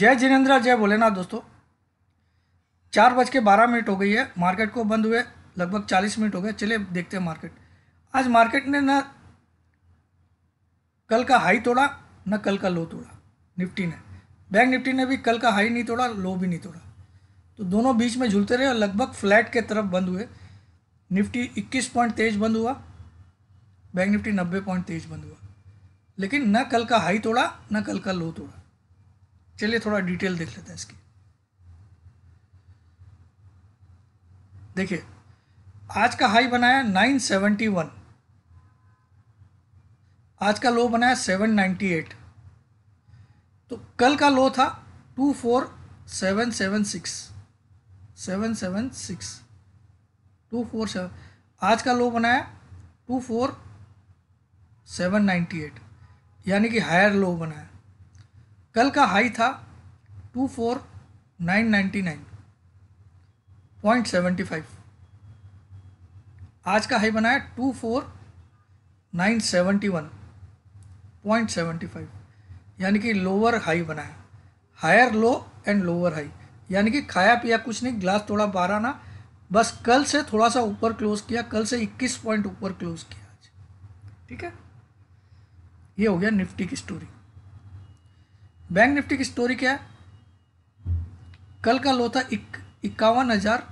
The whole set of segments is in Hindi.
जय जिनेन्द्रा जय भोलेनाथ दोस्तों चार बज के बारह मिनट हो गई है मार्केट को बंद हुए लगभग चालीस मिनट हो गए चले देखते हैं मार्केट आज मार्केट ने ना कल का हाई तोड़ा ना कल का लो तोड़ा निफ्टी ने बैंक निफ्टी ने भी कल का हाई नहीं तोड़ा लो भी नहीं तोड़ा तो दोनों बीच में झूलते रहे और लगभग फ्लैट के तरफ बंद हुए निफ्टी इक्कीस पॉइंट तेज बंद हुआ बैंक निफ्टी नब्बे पॉइंट तेज बंद हुआ लेकिन न कल का हाई तोड़ा न कल का लो तोड़ा चलिए थोड़ा डिटेल देख लेते हैं इसकी देखिए आज का हाई बनाया 971 आज का लो बनाया 798 तो कल का लो था 24776 776 247 आज का लो बनाया 24798 यानी कि हायर लो बनाया कल का हाई था two four nine ninety nine point seventy five आज का हाई बनाया two four nine seventy one point seventy five यानी कि लोअर हाई बनाया higher low and lower high यानी कि खाया पिया कुछ नहीं ग्लास थोड़ा बारह ना बस कल से थोड़ा सा ऊपर क्लोज किया कल से इक्कीस पॉइंट ऊपर क्लोज किया आज ठीक है ये हो गया निफ्टी की स्टोरी बैंक निफ्टी की स्टोरी क्या है कल का लो था इक्यावन हजार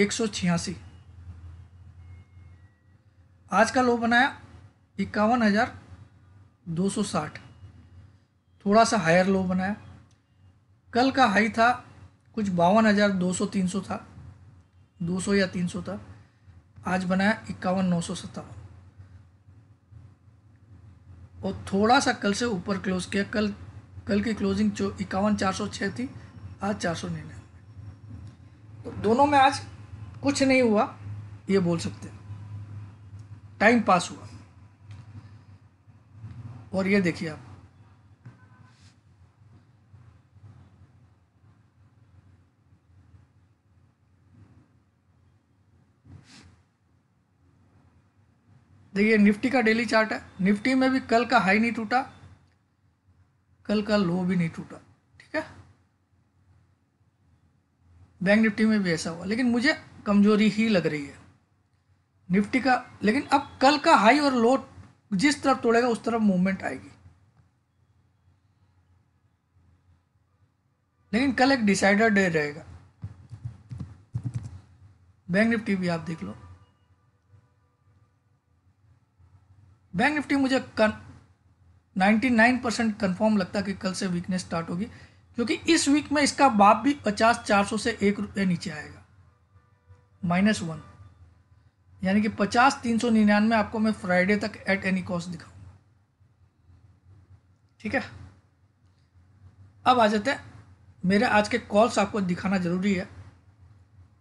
एक सौ छियासी आज का लो बनाया इक्यावन हजार दो सौ साठ थोड़ा सा हायर लो बनाया कल का हाई था कुछ बावन हज़ार दो सौ तीन सौ था दो सौ या तीन सौ था आज बनाया इक्यावन नौ सौ सत्तावन और थोड़ा सा कल से ऊपर क्लोज किया कल कल की क्लोजिंग इक्यावन चार सौ छः थी आज चार सौ निन्यानवे तो दोनों में आज कुछ नहीं हुआ ये बोल सकते टाइम पास हुआ और ये देखिए आप देखिए निफ्टी का डेली चार्ट है निफ्टी में भी कल का हाई नहीं टूटा कल का लो भी नहीं टूटा ठीक है बैंक निफ्टी में भी ऐसा हुआ लेकिन मुझे कमजोरी ही लग रही है निफ्टी का लेकिन अब कल का हाई और लो जिस तरफ तोड़ेगा उस तरफ मूवमेंट आएगी लेकिन कल एक डिसाइडर डे रहेगा बैंक निफ्टी भी आप देख लो बैंक निफ्टी मुझे 99 परसेंट कन्फर्म लगता है कि कल से वीकनेस स्टार्ट होगी क्योंकि इस वीक में इसका बाप भी पचास चार सौ से एक रुपये नीचे आएगा माइनस वन यानी कि पचास तीन सौ निन्यानवे आपको मैं फ्राइडे तक एट एनी कॉस्ट दिखाऊंगा ठीक है अब आ जाते हैं मेरे आज के कॉल्स आपको दिखाना ज़रूरी है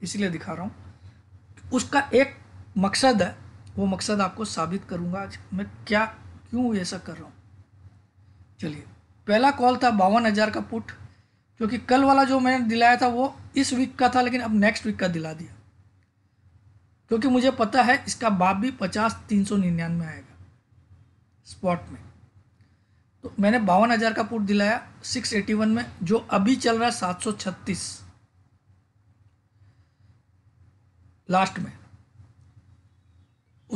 इसीलिए दिखा रहा हूँ उसका एक मकसद है वो मकसद आपको साबित करूँगा आज मैं क्या क्यों ऐसा कर रहा हूँ चलिए पहला कॉल था बावन हज़ार का पुट क्योंकि कल वाला जो मैंने दिलाया था वो इस वीक का था लेकिन अब नेक्स्ट वीक का दिला दिया क्योंकि मुझे पता है इसका बाप भी पचास तीन सौ निन्यानवे आएगा स्पॉट में तो मैंने बावन हज़ार का पुट दिलाया सिक्स एटी वन में जो अभी चल रहा है सात सौ छत्तीस लास्ट में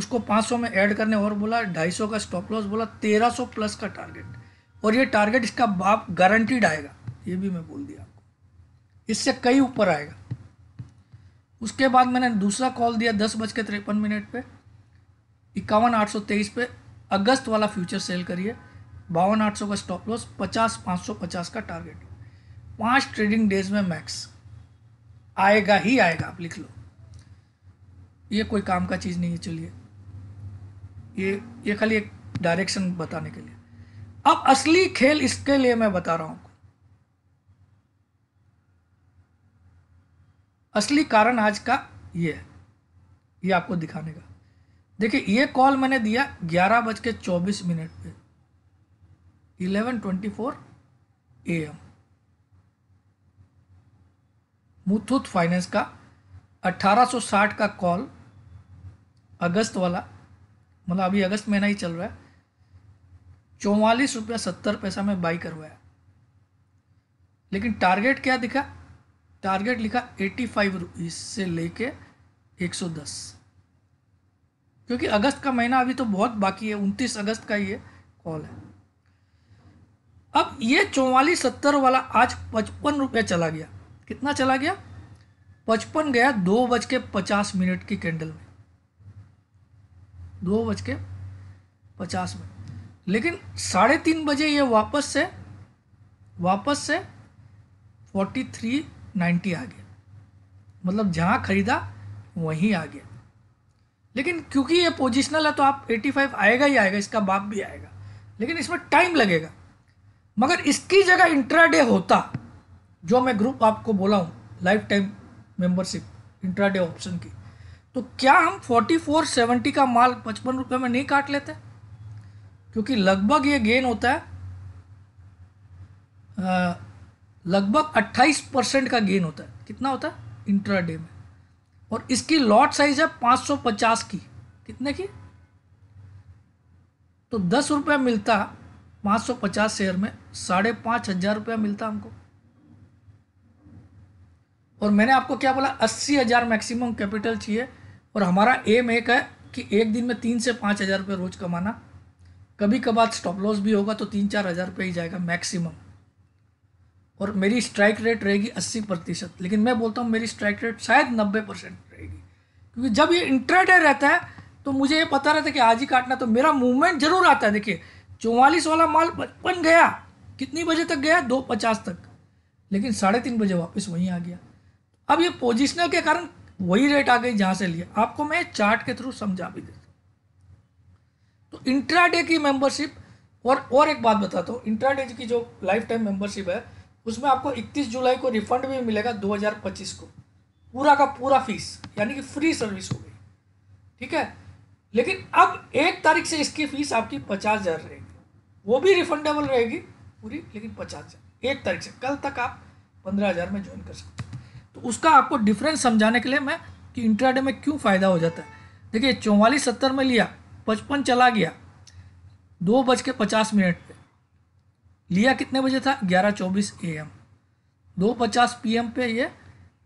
उसको पाँच सौ में ऐड करने और बोला ढाई सौ का स्टॉप लॉस बोला तेरह सौ प्लस का टारगेट और ये टारगेट इसका बाप गारंटीड आएगा ये भी मैं बोल दिया आपको इससे कई ऊपर आएगा उसके बाद मैंने दूसरा कॉल दिया दस बज के तिरपन मिनट पर इक्यावन आठ सौ तेईस पे अगस्त वाला फ्यूचर सेल करिए बावन आठ सौ का स्टॉप लॉस पचास पाँच सौ पचास का टारगेट पाँच ट्रेडिंग डेज में मैक्स आएगा ही आएगा आप लिख लो ये कोई काम का चीज़ नहीं है चलिए ये ये खाली एक डायरेक्शन बताने के लिए अब असली खेल इसके लिए मैं बता रहा हूं असली कारण आज का ये है ये आपको दिखाने का देखिए ये कॉल मैंने दिया ग्यारह बज के चौबीस मिनट पे eleven twenty four A M Muthoot Finance का 1860 का कॉल अगस्त वाला मतलब अभी अगस्त महीना ही चल रहा है चौवालीस रुपया सत्तर पैसा में बाई करवाया लेकिन टारगेट क्या दिखा टारगेट लिखा एट्टी फाइव रुपीज़ से लेके एक सौ दस क्योंकि अगस्त का महीना अभी तो बहुत बाकी है उनतीस अगस्त का ये कॉल है अब ये चौवालीस सत्तर वाला आज पचपन रुपया चला गया कितना चला गया पचपन गया दो बज के पचास मिनट की कैंडल में दो बज के पचास मिनट लेकिन साढ़े तीन बजे ये वापस से वापस से फोर्टी थ्री नाइन्टी आ गया मतलब जहाँ ख़रीदा वहीं आ गया लेकिन क्योंकि ये पोजिशनल है तो आप 85 आएगा ही आएगा इसका बाप भी आएगा लेकिन इसमें टाइम लगेगा मगर इसकी जगह इंट्राडे होता जो मैं ग्रुप आपको बोला हूँ lifetime membership intraday option की तो क्या हम 4470 का माल पचपन रुपये में नहीं काट लेते क्योंकि लगभग ये गेन होता है लगभग 28 परसेंट का गेन होता है कितना होता है इंट्रा डे में और इसकी लॉट साइज है 550 की कितने की तो दस रुपया मिलता 550 शेयर में साढ़े पाँच हज़ार रुपया मिलता हमको और मैंने आपको क्या बोला अस्सी हज़ार मैक्सिमम कैपिटल चाहिए और हमारा एम एक है कि एक दिन में तीन से पाँच हज़ार रुपये रोज़ कमाना कभी कभार स्टॉप लॉस भी होगा तो तीन चार हज़ार रुपये ही जाएगा मैक्सिमम और मेरी स्ट्राइक रेट रहेगी अस्सी प्रतिशत लेकिन मैं बोलता हूँ मेरी स्ट्राइक रेट शायद नब्बे परसेंट रहेगी क्योंकि जब ये इंट्राडे रहता है तो मुझे ये पता रहता है कि आज ही काटना तो मेरा मूवमेंट जरूर आता है देखिए चौवालीस वाला माल बचपन गया कितनी बजे तक गया दो पचास तक लेकिन साढ़े तीन बजे वापस वहीं आ गया अब ये पोजिशनल के कारण वही रेट आ गई जहाँ से लिया आपको मैं चार्ट के थ्रू समझा भी दे तो इंट्राडे की मेंबरशिप और और एक बात बताता हूँ इंट्राडे की जो लाइफ टाइम मेंबरशिप है उसमें आपको 31 जुलाई को रिफंड भी मिलेगा 2025 को पूरा का पूरा फीस यानी कि फ्री सर्विस हो गई ठीक है लेकिन अब एक तारीख से इसकी फीस आपकी पचास हज़ार रहेगी वो भी रिफंडेबल रहेगी पूरी लेकिन पचास हज़ार एक तारीख से कल तक आप पंद्रह हज़ार में ज्वाइन कर सकते हैं तो उसका आपको डिफरेंस समझाने के लिए मैं कि इंट्राडे में क्यों फ़ायदा हो जाता है देखिए चौवालीस सत्तर में लिया पचपन चला गया दो बज के पचास मिनट पे लिया कितने बजे था ग्यारह चौबीस ए एम दो पचास पी एम पे ये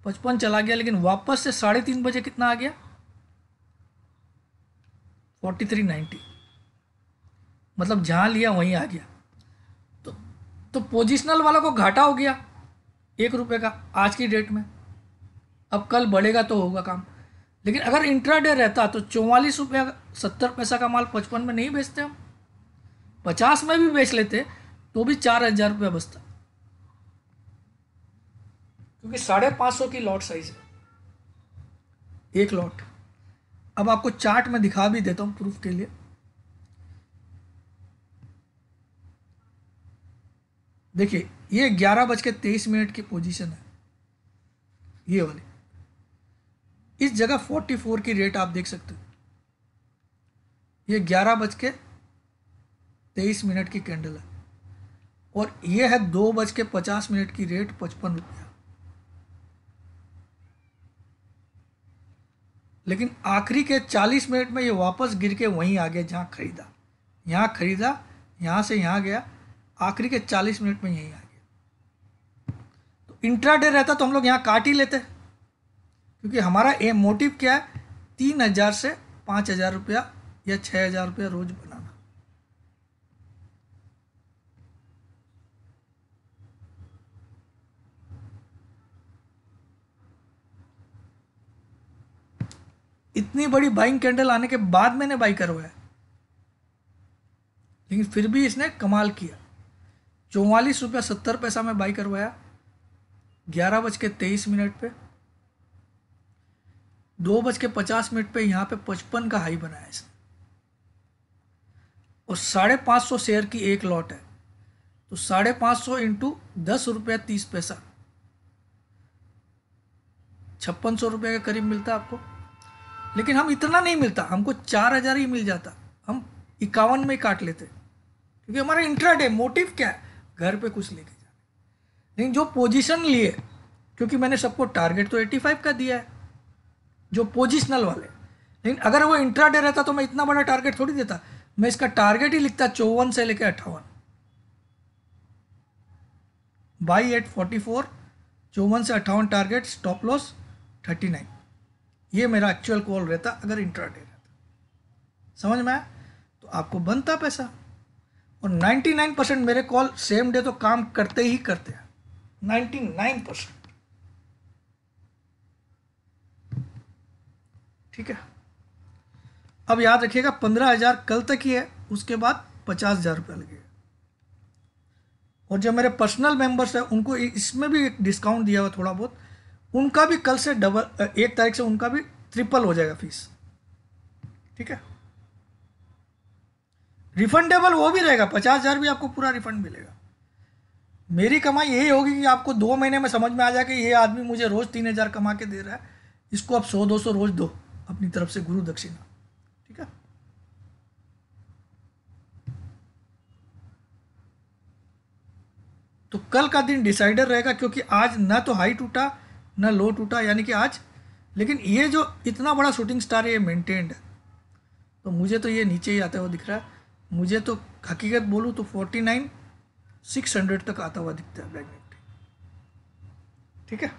पचपन चला गया लेकिन वापस से साढ़े तीन बजे कितना आ गया फोर्टी थ्री नाइन्टी मतलब जहाँ लिया वहीं आ गया तो तो पोजिशनल वाला को घाटा हो गया एक रुपये का आज की डेट में अब कल बढ़ेगा तो होगा काम लेकिन अगर इंट्राडे रहता तो चौवालीस रुपया सत्तर पैसा का माल पचपन में नहीं बेचते हम पचास में भी बेच लेते तो भी चार हज़ार रुपया बचता क्योंकि साढ़े पाँच सौ की लॉट साइज़ है एक लॉट अब आपको चार्ट में दिखा भी देता हूँ प्रूफ के लिए देखिए ये ग्यारह बज के तेईस मिनट की पोजीशन है ये वाली इस जगह 44 की रेट आप देख सकते हो ये ग्यारह बज के तेईस मिनट की कैंडल है और ये है दो बज के पचास मिनट की रेट पचपन रुपया लेकिन आखिरी के चालीस मिनट में ये वापस गिर के वहीं आ गया जहाँ खरीदा यहाँ खरीदा यहाँ से यहाँ गया आखिरी के चालीस मिनट में यहीं आ गया तो इंट्राडे रहता तो हम लोग यहाँ काट ही लेते हैं क्योंकि हमारा ए मोटिव क्या है तीन हज़ार से पाँच हज़ार रुपया या छः हज़ार रुपया रोज़ बनाना इतनी बड़ी बाइंग कैंडल आने के बाद मैंने बाई करवाया लेकिन फिर भी इसने कमाल किया चौवालीस रुपया सत्तर पैसा में बाई करवाया ग्यारह बज के तेईस मिनट पर दो बज के पचास मिनट पर यहाँ पे पचपन का हाई बनाया इसने और साढ़े पाँच सौ शेयर की एक लॉट है तो साढ़े पाँच सौ इंटू दस रुपया तीस पैसा छप्पन सौ रुपये के करीब मिलता आपको लेकिन हम इतना नहीं मिलता हमको चार हज़ार ही मिल जाता हम इक्यावन में काट लेते क्योंकि हमारा डे मोटिव क्या है घर पे कुछ लेके जाना लेकिन जो पोजीशन लिए क्योंकि मैंने सबको टारगेट तो एट्टी फाइव का दिया है जो पोजिशनल वाले लेकिन अगर वो डे रहता तो मैं इतना बड़ा टारगेट थोड़ी देता मैं इसका टारगेट ही लिखता चौवन से लेकर अट्ठावन बाई एट फोर्टी फोर चौवन से अट्ठावन target stop loss thirty nine ये मेरा एक्चुअल कॉल रहता अगर इंट्रा डे रहता समझ में आया तो आपको बनता पैसा और नाइन्टी नाइन परसेंट मेरे कॉल सेम डे तो काम करते ही करते हैं नाइन्टी नाइन परसेंट ठीक है अब याद रखिएगा पंद्रह हज़ार कल तक ही है उसके बाद पचास हज़ार रुपया लगेगा और जो मेरे पर्सनल मेंबर्स हैं उनको इसमें भी एक डिस्काउंट दिया हुआ थोड़ा बहुत उनका भी कल से डबल एक तारीख से उनका भी ट्रिपल हो जाएगा फीस ठीक है रिफंडेबल वो भी रहेगा पचास हज़ार भी आपको पूरा रिफंड मिलेगा मेरी कमाई यही होगी कि आपको दो महीने में समझ में आ जाए कि ये आदमी मुझे रोज़ तीन हज़ार कमा के दे रहा है इसको आप सौ दो सौ रोज़ दो अपनी तरफ से गुरु दक्षिणा ठीक है तो कल का दिन डिसाइडर रहेगा क्योंकि आज ना तो हाई टूटा ना लो टूटा यानी कि आज लेकिन ये जो इतना बड़ा शूटिंग स्टार है ये मेंटेन्ड है तो मुझे तो ये नीचे ही आता हुआ दिख रहा है मुझे तो हकीकत बोलूँ तो फोर्टी नाइन सिक्स हंड्रेड तक आता हुआ दिखता है ब्लैक ठीक है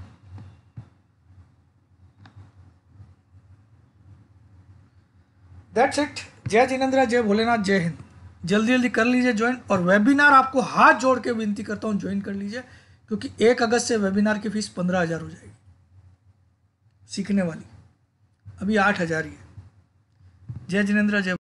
दैट्स इट जय जिनेन्द्रा जय भोलेनाथ जय हिंद जल्दी जल्दी कर लीजिए ज्वाइन और वेबिनार आपको हाथ जोड़ के विनती करता हूँ ज्वाइन कर लीजिए क्योंकि एक अगस्त से वेबिनार की फीस पंद्रह हज़ार हो जाएगी सीखने वाली अभी आठ हज़ार ही है जय जिनेन्द्रा जय